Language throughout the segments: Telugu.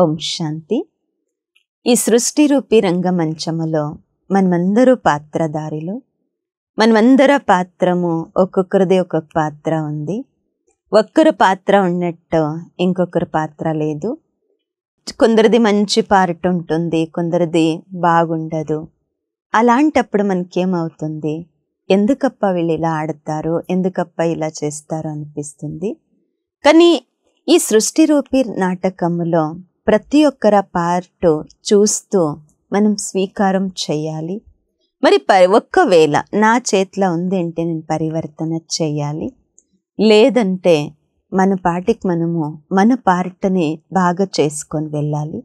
ఓం శాంతి ఈ సృష్టి రూపి రంగమంచములో మనమందరూ పాత్రధారులు మనమందర పాత్రము ఒక్కొక్కరిది ఒక్కొక్క పాత్ర ఉంది ఒక్కరు పాత్ర ఉన్నట్టు ఇంకొకరు పాత్ర లేదు కొందరిది మంచి పార్ట్ ఉంటుంది కొందరిది బాగుండదు అలాంటప్పుడు మనకేమవుతుంది ఎందుకప్ప వీళ్ళు ఇలా ఆడతారు ఎందుకప్ప ఇలా చేస్తారు అనిపిస్తుంది కానీ ఈ సృష్టి రూపి నాటకంలో ప్రతి ఒక్కర పార్ట్ చూస్తూ మనం స్వీకారం చేయాలి మరి పరి ఒక్కవేళ నా చేతిలో ఉంది అంటే నేను పరివర్తన చేయాలి లేదంటే మన పాటికి మనము మన పార్ట్ని బాగా చేసుకొని వెళ్ళాలి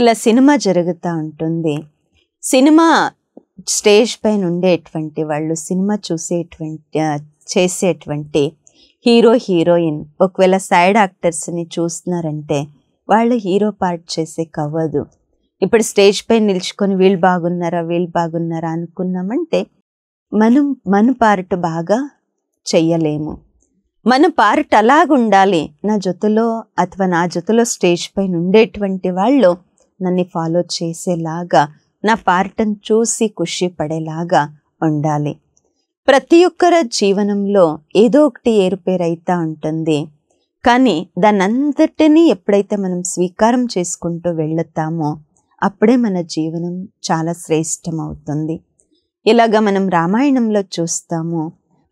ఇలా సినిమా జరుగుతూ ఉంటుంది సినిమా స్టేజ్ పైన ఉండేటువంటి వాళ్ళు సినిమా చూసేటువంటి చేసేటువంటి హీరో హీరోయిన్ ఒకవేళ సైడ్ యాక్టర్స్ని చూస్తున్నారంటే వాళ్ళు హీరో పార్ట్ చేసే కవ్వదు ఇప్పుడు స్టేజ్ పై నిల్చుకొని వీళ్ళు బాగున్నారా వీళ్ళు బాగున్నారా అనుకున్నామంటే మనం మన పార్ట్ బాగా చెయ్యలేము మన పార్ట్ అలాగుండాలి నా జతలో అథవా నా జతలో స్టేజ్ పైన ఉండేటువంటి వాళ్ళు నన్ను ఫాలో చేసేలాగా నా పార్టను చూసి ఖుషి పడేలాగా ఉండాలి ప్రతి ఒక్కరి జీవనంలో ఏదో ఒకటి ఏరుపేరైతా ఉంటుంది కానీ దానంతటినీ ఎప్పుడైతే మనం స్వీకారం చేసుకుంటూ వెళతామో అప్పుడే మన జీవనం చాలా శ్రేష్టమవుతుంది ఇలాగ మనం రామాయణంలో చూస్తాము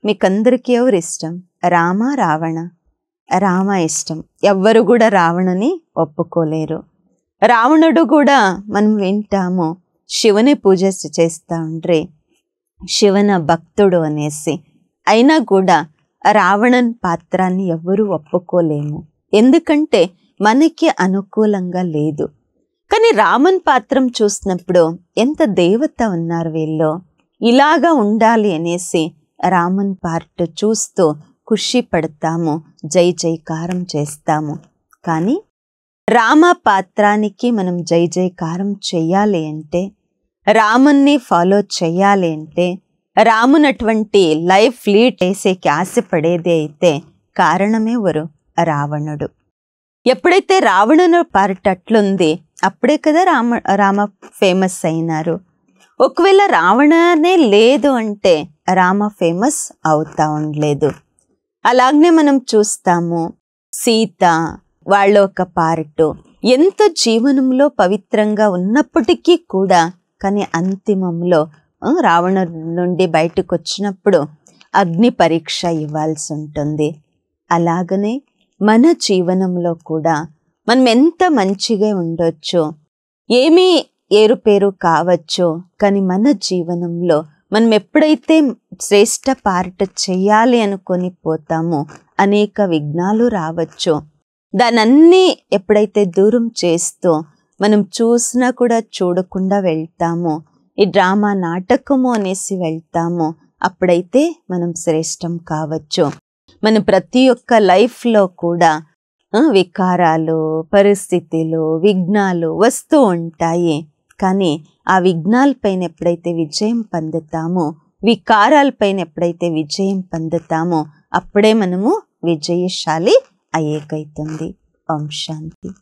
మీకందరికీ ఎవరు ఇష్టం రామ రావణ రామ ఇష్టం ఎవ్వరు కూడా రావణని ఒప్పుకోలేరు రావణుడు కూడా మనం వింటాము శివుని పూజ చేస్తూ ఉండ్రి శివన భక్తుడు అనేసి అయినా కూడా రావణన్ పాత్రాన్ని ఎవ్వరూ ఒప్పుకోలేము ఎందుకంటే మనకి అనుకూలంగా లేదు కానీ రామన్ పాత్రం చూసినప్పుడు ఎంత దేవత ఉన్నారు వీళ్ళు ఇలాగా ఉండాలి అనేసి రామన్ పార్ట్ చూస్తూ ఖుషి పడతాము జై జైకారం చేస్తాము కానీ రామ పాత్రానికి మనం జై జైకారం చేయాలి అంటే రామన్ని ఫాలో చేయాలి అంటే రామునటువంటి లైఫ్ లీడ్ చేసేకి ఆశపడేది అయితే కారణమే వరు రావణుడు ఎప్పుడైతే రావణుని పార్ట్ అట్లుంది అప్పుడే కదా రామ రామ ఫేమస్ అయినారు ఒకవేళ రావణనే లేదు అంటే రామ ఫేమస్ అవుతా ఉండలేదు అలాగనే మనం చూస్తాము సీత వాళ్ళ ఒక పార్టు ఎంత జీవనంలో పవిత్రంగా ఉన్నప్పటికీ కూడా కానీ అంతిమంలో రావణ నుండి బయటకు వచ్చినప్పుడు అగ్ని పరీక్ష ఇవ్వాల్సి ఉంటుంది అలాగనే మన జీవనంలో కూడా మనం ఎంత మంచిగా ఉండొచ్చు ఏమీ ఏరుపేరు కావచ్చు కానీ మన జీవనంలో మనం ఎప్పుడైతే శ్రేష్ట పార్ట్ చేయాలి అనుకొని పోతామో అనేక విఘ్నాలు రావచ్చు దానన్నీ ఎప్పుడైతే దూరం చేస్తూ మనం చూసినా కూడా చూడకుండా వెళ్తామో ఈ డ్రామా నాటకము అనేసి వెళ్తామో అప్పుడైతే మనం శ్రేష్టం కావచ్చు మన ప్రతి ఒక్క లైఫ్లో కూడా వికారాలు పరిస్థితులు విఘ్నాలు వస్తూ ఉంటాయి కానీ ఆ విఘ్నాలపైన ఎప్పుడైతే విజయం పొందుతామో వికారాలపైన ఎప్పుడైతే విజయం పొందుతామో అప్పుడే మనము విజయశాలి అయ్యేకైతుంది ఓం శాంతి